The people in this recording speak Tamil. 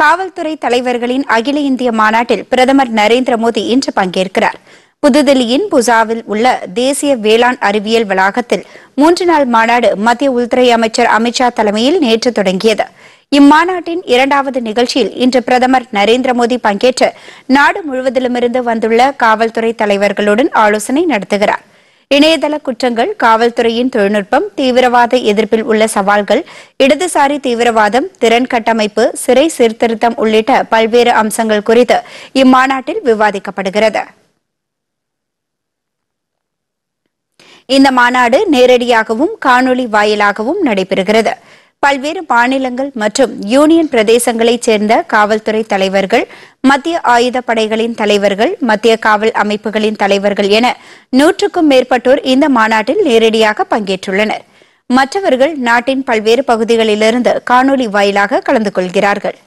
காவல்துறை தலைவர்களின் அகில இந்திய மாநாட்டில் பிரதமர் நரேந்திர மோடி இன்று பங்கேற்கிறார் புதுதில்லியின் புசாவில் உள்ள தேசிய வேளாண் அறிவியல் வளாகத்தில் மூன்று நாள் மாநாடு மத்திய உள்துறை அமைச்சர் அமித்ஷா தலைமையில் நேற்று தொடங்கியது இம்மாநாட்டின் இரண்டாவது நிகழ்ச்சியில் இன்று பிரதமர் நரேந்திர மோடி பங்கேற்று நாடு முழுவதிலுமிருந்து வந்துள்ள காவல்துறை தலைவர்களுடன் ஆலோசனை நடத்துகிறாா் இணையதள குற்றங்கள் காவல்துறையின் தொழில்நுட்பம் தீவிரவாத எதிர்ப்பில் உள்ள சவால்கள் இடதுசாரி தீவிரவாதம் திறன் கட்டமைப்பு சிறை சீர்திருத்தம் உள்ளிட்ட பல்வேறு அம்சங்கள் குறித்து இம்மாநாட்டில் விவாதிக்கப்படுகிறது இந்த மாநாடு நேரடியாகவும் காணொலி வாயிலாகவும் நடைபெறுகிறது பல்வேறு மாநிலங்கள் மற்றும் யூனியன் பிரதேசங்களைச் சேர்ந்த காவல்துறை தலைவர்கள் மத்திய ஆயுத படைகளின் தலைவர்கள் மத்திய காவல் அமைப்புகளின் தலைவர்கள் என நூற்றுக்கும் மேற்பட்டோர் இந்த மாநாட்டில் நேரடியாக பங்கேற்றுள்ளனர் மற்றவர்கள் நாட்டின் பல்வேறு பகுதிகளிலிருந்து காணொலி வாயிலாக கலந்து கொள்கிறார்கள்